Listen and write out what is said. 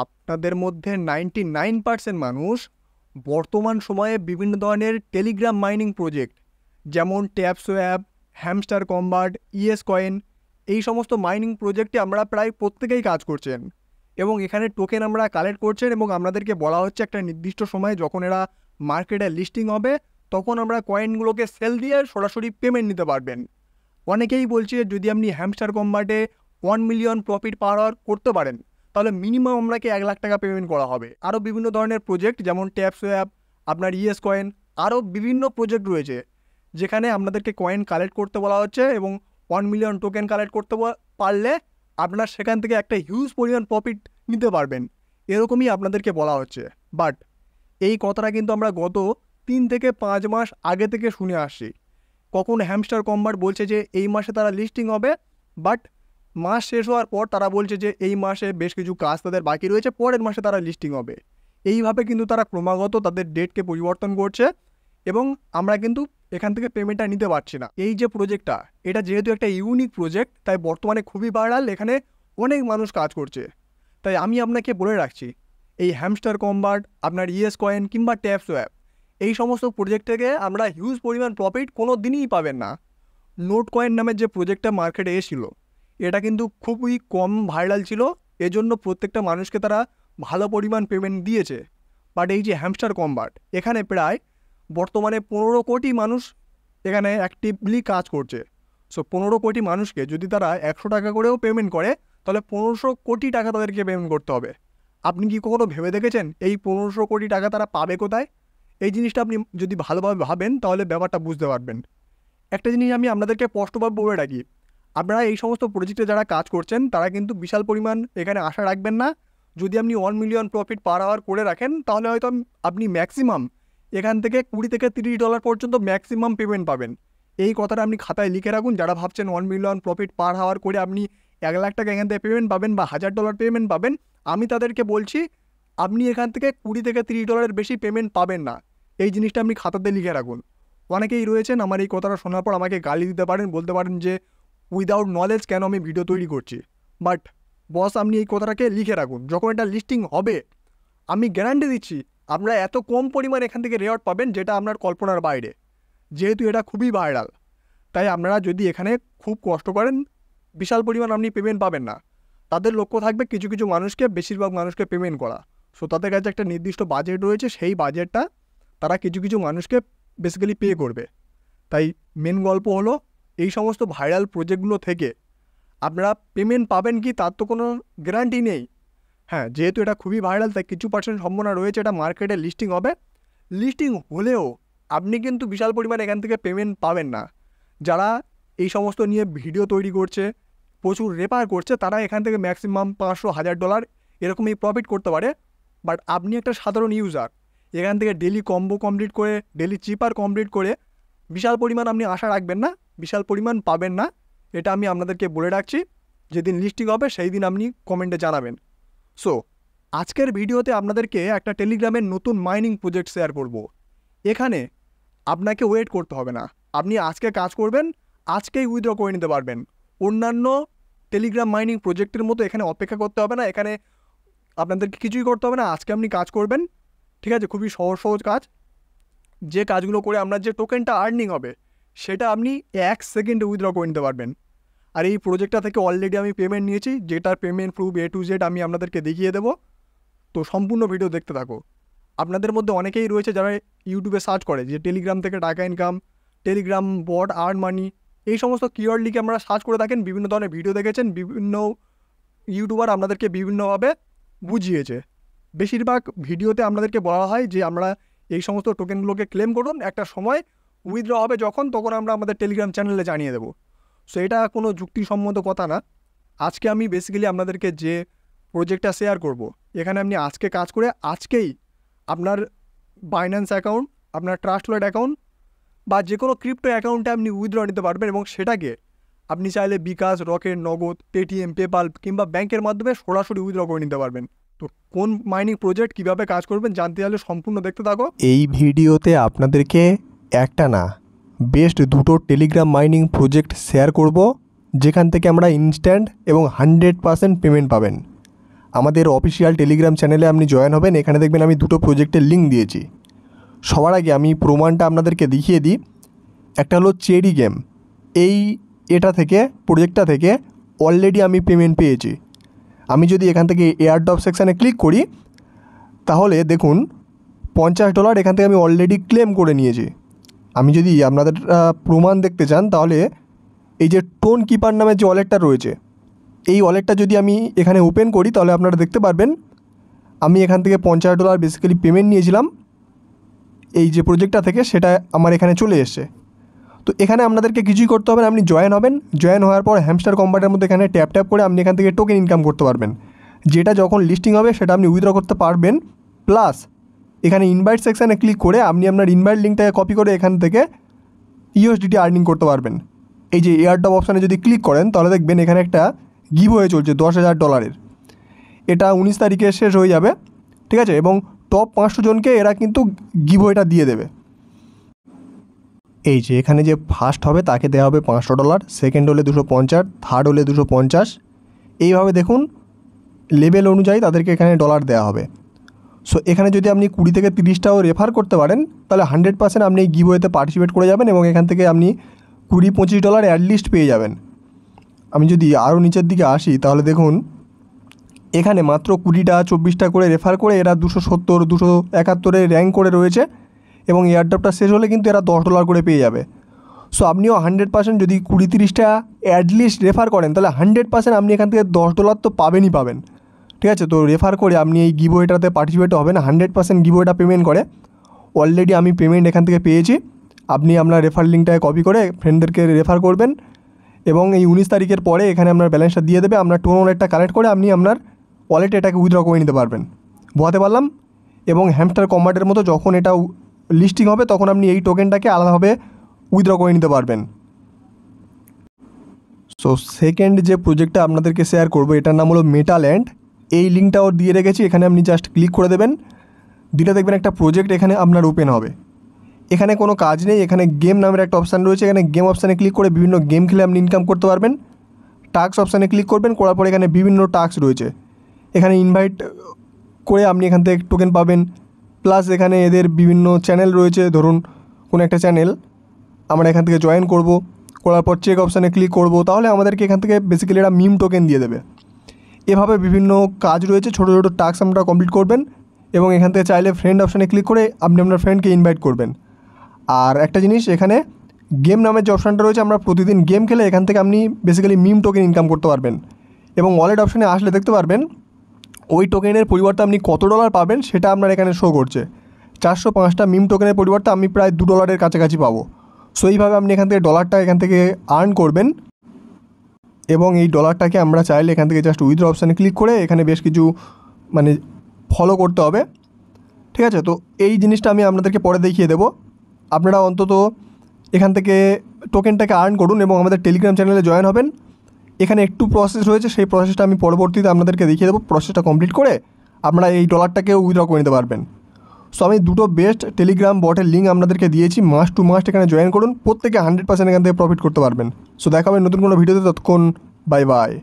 আপনাদের মধ্যে ninety nine percent মানুষ বর্তমান সময়ে বিভিন্ন ধরনের টেলিগ্রাম মাইনিং প্রজেক্ট যেমন Tapswap app Hamster Kombat ES coin এই সমস্ত মাইনিং প্রজেক্টে আমরা প্রায় প্রত্যেকেই কাজ করছেন এবং এখানে টোকেন আমরা কালেক্ট করছেন এবং আমাদেরকে বলা হচ্ছে একটা নির্দিষ্ট সময়ে যখন এরা মার্কেটে লিস্টিং হবে তখন আমরা কয়েনগুলোকে সেল দিয়ে সরাসরি পেমেন্ট নিতে পারবেন অনেকেই বলছে যদি আপনি হ্যামস্টার কম্বার্টে ওয়ান মিলিয়ন প্রফিট পাওয়ার করতে পারেন তাহলে মিনিমাম আপনাকে এক লাখ টাকা পেমেন্ট করা হবে আরও বিভিন্ন ধরনের প্রজেক্ট যেমন ট্যাপস অ্যাপ আপনার ইএস কয়েন আরও বিভিন্ন প্রজেক্ট রয়েছে যেখানে আপনাদেরকে কয়েন কালেক্ট করতে বলা হচ্ছে এবং ওয়ান মিলিয়ন টোকেন কালেক্ট করতে পারলে আপনার সেখান থেকে একটা হিউজ পরিমাণ প্রফিট নিতে পারবেন এরকমই আপনাদেরকে বলা হচ্ছে বাট এই কথাটা কিন্তু আমরা গত তিন থেকে পাঁচ মাস আগে থেকে শুনে আসছি কখন হ্যামস্টার কম্বার বলছে যে এই মাসে তারা লিস্টিং হবে বাট মাস শেষ হওয়ার পর তারা বলছে যে এই মাসে বেশ কিছু কাজ তাদের বাকি রয়েছে পরের মাসে তারা লিস্টিং হবে এইভাবে কিন্তু তারা ক্রমাগত তাদের ডেটকে পরিবর্তন করছে এবং আমরা কিন্তু এখান থেকে পেমেন্টটা নিতে পারছি না এই যে প্রজেক্টটা এটা যেহেতু একটা ইউনিক প্রজেক্ট তাই বর্তমানে খুবই বাড়াল এখানে অনেক মানুষ কাজ করছে তাই আমি আপনাকে বলে রাখছি এই হ্যামস্টার কম্বার্ট আপনার ইএস কয়েন কিংবা ট্যাপস অ্যাপ এই সমস্ত প্রজেক্ট থেকে আমরা হিউজ পরিমাণ প্রফিট কোনো দিনই পাবেন না নোট কয়েন নামের যে প্রজেক্টটা মার্কেটে এসেছিলো এটা কিন্তু খুবই কম ভাইরাল ছিল এজন্য প্রত্যেকটা মানুষকে তারা ভালো পরিমাণ পেমেন্ট দিয়েছে বাট এই যে হ্যামস্টার কম্বাট এখানে প্রায় বর্তমানে পনেরো কোটি মানুষ এখানে অ্যাক্টিভলি কাজ করছে সো পনেরো কোটি মানুষকে যদি তারা একশো টাকা করেও পেমেন্ট করে তাহলে পনেরোশো কোটি টাকা তাদেরকে পেমেন্ট করতে হবে আপনি কি কখনো ভেবে দেখেছেন এই পনেরোশো কোটি টাকা তারা পাবে কোথায় এই জিনিসটা আপনি যদি ভালোভাবে ভাবেন তাহলে ব্যাপারটা বুঝতে পারবেন একটা জিনিস আমি আপনাদেরকে স্পষ্টভাবে বলে রাখি আপনারা এই সমস্ত প্রজেক্টে যারা কাজ করছেন তারা কিন্তু বিশাল পরিমাণ এখানে আশা রাখবেন না যদি আপনি one million profit per hour করে রাখেন তাহলে হয়তো আপনি ম্যাক্সিমাম এখান থেকে কুড়ি থেকে তিরিশ ডলার পর্যন্ত ম্যাক্সিমাম পেমেন্ট পাবেন এই কথাটা আপনি খাতায় লিখে রাখুন যারা ভাবছেন ওয়ান মিলিয়ন প্রফিট পার হাওয়ার করে আপনি এক লাখ টাকা এখান থেকে পেমেন্ট পাবেন বা হাজার ডলার পেমেন্ট পাবেন আমি তাদেরকে বলছি আপনি এখান থেকে কুড়ি থেকে তিরিশ ডলারের বেশি পেমেন্ট পাবেন না এই জিনিসটা আপনি খাতাতে লিখে রাখুন অনেকেই রয়েছেন আমার এই কথাটা শোনার পর আমাকে গালি দিতে পারেন বলতে পারেন যে উইদাউট নলেজ কেন আমি ভিডিও তৈরি করছি বাট বস আপনি এই কথাটাকে লিখে রাখুন যখন এটা লিস্টিং হবে আমি গ্যারান্টি দিচ্ছি আপনারা এত কম পরিমাণ এখান থেকে রেওয়ার্ড পাবেন যেটা আপনার কল্পনার বাইরে যেহেতু এটা খুবই ভাইরাল তাই আপনারা যদি এখানে খুব কষ্ট করেন বিশাল পরিমাণ আপনি পেমেন্ট পাবেন না তাদের লক্ষ্য থাকবে কিছু কিছু মানুষকে বেশিরভাগ মানুষকে পেমেন্ট করা সো তাদের কাছে একটা নির্দিষ্ট বাজেট রয়েছে সেই বাজেটটা তারা কিছু কিছু মানুষকে বেসিক্যালি পে করবে তাই মেন গল্প হলো এই সমস্ত ভাইরাল প্রজেক্টগুলো থেকে আপনারা পেমেন্ট পাবেন কি তার তো কোনো গ্যারান্টি নেই হ্যাঁ যেহেতু এটা খুবই ভাইরাল তাই কিছু পার্সেন্ট সম্ভাবনা রয়েছে এটা মার্কেটে লিস্টিং হবে লিস্টিং হলেও আপনি কিন্তু বিশাল পরিমাণে এখান থেকে পেমেন্ট পাবেন না যারা এই সমস্ত নিয়ে ভিডিও তৈরি করছে প্রচুর রেপার করছে তারা এখান থেকে ম্যাক্সিমাম পাঁচশো হাজার ডলার এরকমই প্রফিট করতে পারে বাট আপনি একটা সাধারণ ইউজার এখান থেকে ডেলি কম্বো কমপ্লিট করে ডেলি চিপার কমপ্লিট করে বিশাল পরিমাণ আপনি আশা রাখবেন না বিশাল পরিমাণ পাবেন না এটা আমি আপনাদেরকে বলে রাখছি যেদিন লিস্টিং হবে সেই দিন আপনি কমেন্টে জানাবেন সো আজকের ভিডিওতে আপনাদেরকে একটা টেলিগ্রামের নতুন মাইনিং প্রজেক্ট শেয়ার করব। এখানে আপনাকে ওয়েট করতে হবে না আপনি আজকে কাজ করবেন আজকেই উইথড্র করে নিতে পারবেন অন্যান্য টেলিগ্রাম মাইনিং প্রজেক্টের মতো এখানে অপেক্ষা করতে হবে না এখানে আপনাদেরকে কিছুই করতে হবে না আজকে আপনি কাজ করবেন ঠিক আছে খুবই সহজ সহজ কাজ যে কাজগুলো করে আপনার যে টোকেনটা আর্নিং হবে সেটা আপনি এক সেকেন্ডে উইথড্র করে নিতে পারবেন আর এই প্রজেক্টটা থেকে অলরেডি আমি পেমেন্ট নিয়েছি যেটার payment proof A to Z আমি আপনাদেরকে দেখিয়ে দেবো তো সম্পূর্ণ ভিডিও দেখতে থাকো আপনাদের মধ্যে অনেকেই রয়েছে যারা ইউটিউবে সার্চ করে যে টেলিগ্রাম থেকে টাকা income Telegram bot earn money এই সমস্ত কিওয়ার্ড লিখে আমরা সার্চ করে থাকেন বিভিন্ন ধরনের ভিডিও দেখেছেন বিভিন্ন ইউটিউবার আপনাদেরকে বিভিন্নভাবে বুঝিয়েছে বেশিরভাগ ভিডিওতে আপনাদেরকে বলা হয় যে আমরা এই সমস্ত টোকেনগুলোকে ক্লেম করুন একটা সময় উইথড্র হবে যখন তখন আমরা আমাদের টেলিগ্রাম চ্যানেলে জানিয়ে দেবো সো এটা কোনো যুক্তিসম্মত কথা না আজকে আমি বেসিক্যালি আপনাদেরকে যে প্রজেক্টটা শেয়ার করব। এখানে আপনি আজকে কাজ করে আজকেই আপনার বাইন্যান্স অ্যাকাউন্ট আপনার ট্রাস্ট ওয়ালেট অ্যাকাউন্ট বা যে কোনো ক্রিপ্টো অ্যাকাউন্টে আপনি উইথড্র নিতে পারবেন এবং সেটাকে আপনি চাইলে bKash Rocket Nagad Paytm PayPal কিংবা ব্যাংকের মাধ্যমে সরাসরি উইথড্র করে নিতে পারবেন তো কোন মাইনিং প্রজেক্ট কিভাবে কাজ করবেন জানতে চাইলে সম্পূর্ণ দেখতে থাকো এই ভিডিওতে আপনাদেরকে একটা না বেস্ট দুটো টেলিগ্রাম মাইনিং প্রজেক্ট শেয়ার করব যেখান থেকে আমরা ইনস্ট্যান্ট এবং হানড্রেড পারসেন্ট পেমেন্ট পাবেন আমাদের অফিসিয়াল টেলিগ্রাম চ্যানেলে আপনি জয়েন হবেন এখানে দেখবেন আমি দুটো প্রজেক্টের লিঙ্ক দিয়েছি সবার আগে আমি প্রমাণটা আপনাদেরকে দেখিয়ে দিই একটা হলো চেরি গেম এই এটা থেকে প্রজেক্টটা থেকে অলরেডি আমি পেমেন্ট পেয়েছি আমি যদি এখান থেকে এয়ার ড্রপ সেকশানে ক্লিক করি তাহলে দেখুন পঞ্চাশ ডলার এখান থেকে আমি অলরেডি ক্লেম করে নিয়েছি আমি যদি আপনাদের প্রমাণ দেখতে চান তাহলে এই যে টোন কিপার নামে যে ওয়ালেটটা রয়েছে এই ওয়ালেটটা যদি আমি এখানে ওপেন করি তাহলে আপনারা দেখতে পারবেন আমি এখান থেকে পঞ্চাশ ডলার বেসিক্যালি পেমেন্ট নিয়েছিলাম এই যে প্রজেক্টটা থেকে সেটা আমার এখানে চলে এসছে তো এখানে আপনাদেরকে কিছুই করতে হবে না আপনি জয়েন হবেন জয়েন হওয়ার পর হ্যামস্টার কম্পাউন্ডের মধ্যে এখানে ট্যাপ ট্যাপ করে আপনি এখান থেকে টোকেন ইনকাম করতে পারবেন যেটা যখন লিস্টিং হবে সেটা আপনি উইথড্র করতে পারবেন প্লাস এখানে ইনভাইট সেকশানে ক্লিক করে আপনি আপনার ইনভাইট লিঙ্কটাকে কপি করে এখান থেকে ইউএসডিটি আর্নিং করতে পারবেন এই যে এয়ারডপ অপশানে যদি ক্লিক করেন তাহলে দেখবেন এখানে একটা গিভ হয়ে চলছে দশ হাজার ডলারের এটা উনিশ তারিখে শেষ হয়ে যাবে ঠিক আছে এবং টপ পাঁচশো জনকে এরা কিন্তু গিভ হয়েটা দিয়ে দেবে এই যে এখানে যে ফার্স্ট হবে তাকে দেওয়া হবে পাঁচশো ডলার সেকেন্ড হলে দুশো পঞ্চাশ থার্ড হলে দুশো পঞ্চাশ এইভাবে দেখুন লেভেল অনুযায়ী তাদেরকে এখানে ডলার দেওয়া হবে সো এখানে যদি আপনি কুড়ি থেকে তিরিশটাও রেফার করতে পারেন তাহলে হান্ড্রেড পার্সেন্ট আপনি গিবোয়েতে পার্টিসিপেট করে যাবেন এবং এখান থেকে আপনি কুড়ি পঁচিশ ডলার অ্যাটলিস্ট পেয়ে যাবেন আমি যদি আরও নিচের দিকে আসি তাহলে দেখুন এখানে মাত্র কুড়িটা চব্বিশটা করে রেফার করে এরা দুশো সত্তর দুশো একাত্তরে র্যাঙ্ক করে রয়েছে এবং এয়ারড্রপটা শেষ হলে কিন্তু এরা দশ ডলার করে পেয়ে যাবে সো আপনিও হান্ড্রেড পার্সেন্ট যদি কুড়ি তিরিশটা অ্যাটলিস্ট রেফার করেন তাহলে হান্ড্রেড পার্সেন্ট আপনি এখান থেকে দশ ডলার তো পাবেনই পাবেন ঠিক আছে তো রেফার করে আপনি এই গিবোয়েটাতে পার্টিসিপেট হবেন হান্ড্রেড পার্সেন্ট গিবোয়েটা পেমেন্ট করে অলরেডি আমি পেমেন্ট এখান থেকে পেয়েছি আপনি আপনার রেফার লিঙ্কটাকে কপি করে ফ্রেন্ডদেরকে রেফার করবেন এবং এই উনিশ তারিখের পরে এখানে আপনার ব্যালেন্সটা দিয়ে দেবে আপনার টোন ওয়ালেটটা কালেক্ট করে আপনি আপনার ওয়ালেটে এটাকে উইথড্র করে নিতে পারবেন বোয়াতে পারলাম এবং হ্যামস্টার কম্বার্টের মতো যখন এটা লিস্টিং হবে তখন আপনি এই টোকেনটাকে আলাদাভাবে উইথড্র করে নিতে পারবেন সো সেকেন্ড যে প্রজেক্টটা আপনাদেরকে শেয়ার করবো এটার নাম হলো মেটাল্যান্ড এই লিঙ্কটাও দিয়ে রেখেছি এখানে আপনি জাস্ট ক্লিক করে দেবেন দিলে দেখবেন একটা প্রজেক্ট এখানে আপনার ওপেন হবে এখানে কোনো কাজ নেই এখানে গেম নামের একটা অপশান রয়েছে এখানে গেম অপশানে ক্লিক করে বিভিন্ন গেম খেলে আপনি ইনকাম করতে পারবেন টাস্ক অপশানে ক্লিক করবেন করার পরে এখানে বিভিন্ন টাস্ক রয়েছে এখানে ইনভাইট করে আপনি এখান থেকে টোকেন পাবেন প্লাস এখানে এদের বিভিন্ন চ্যানেল রয়েছে ধরুন কোনো একটা চ্যানেল আমরা এখান থেকে জয়েন করব করার পর চেক অপশানে ক্লিক করব তাহলে আমাদেরকে এখান থেকে বেসিক্যালি এরা মিম টোকেন দিয়ে দেবে এভাবে বিভিন্ন কাজ রয়েছে ছোটো ছোটো টাস্ক আপনারা কমপ্লিট করবেন এবং এখান থেকে চাইলে ফ্রেন্ড অপশানে ক্লিক করে আপনি আপনার ফ্রেন্ডকে ইনভাইট করবেন আর একটা জিনিস এখানে গেম নামের যে অপশানটা রয়েছে আমরা প্রতিদিন গেম খেলে এখান থেকে আপনি বেসিক্যালি মিম টোকেন ইনকাম করতে পারবেন এবং ওয়ালেট অপশানে আসলে দেখতে পারবেন ওই টোকেনের পরিবর্তে আপনি কত ডলার পাবেন সেটা আপনার এখানে শো করছে চারশো পাঁচটা মিম টোকেনের পরিবর্তে আমি প্রায় দু ডলারের কাছাকাছি পাবো সো এইভাবে আপনি এখান থেকে ডলারটা এখান থেকে আর্ন করবেন এবং এই ডলারটাকে আমরা চাইলে এখান থেকে জাস্ট উইথড্র অপশানে ক্লিক করে এখানে বেশ কিছু মানে ফলো করতে হবে ঠিক আছে তো এই জিনিসটা আমি আপনাদেরকে পরে দেখিয়ে দেবো আপনারা অন্তত এখান থেকে টোকেনটাকে আর্ন করুন এবং আমাদের টেলিগ্রাম চ্যানেলে জয়েন হবেন এখানে একটু প্রসেস রয়েছে সেই প্রসেসটা আমি পরবর্তীতে আপনাদেরকে দেখিয়ে দেবো প্রসেসটা কমপ্লিট করে আপনারা এই ডলারটাকে উইথড্র করে নিতে পারবেন সো আমি দুটো বেস্ট টেলিগ্রাম বটের লিঙ্ক আপনাদেরকে দিয়েছি মাস টু মাস এখানে জয়েন করুন প্রত্যেকে হান্ড্রেড পার্সেন্ট এখান থেকে প্রফিট করতে পারবেন সো দেখা হবে নতুন কোনো ভিডিওতে ততক্ষণ বাই বাই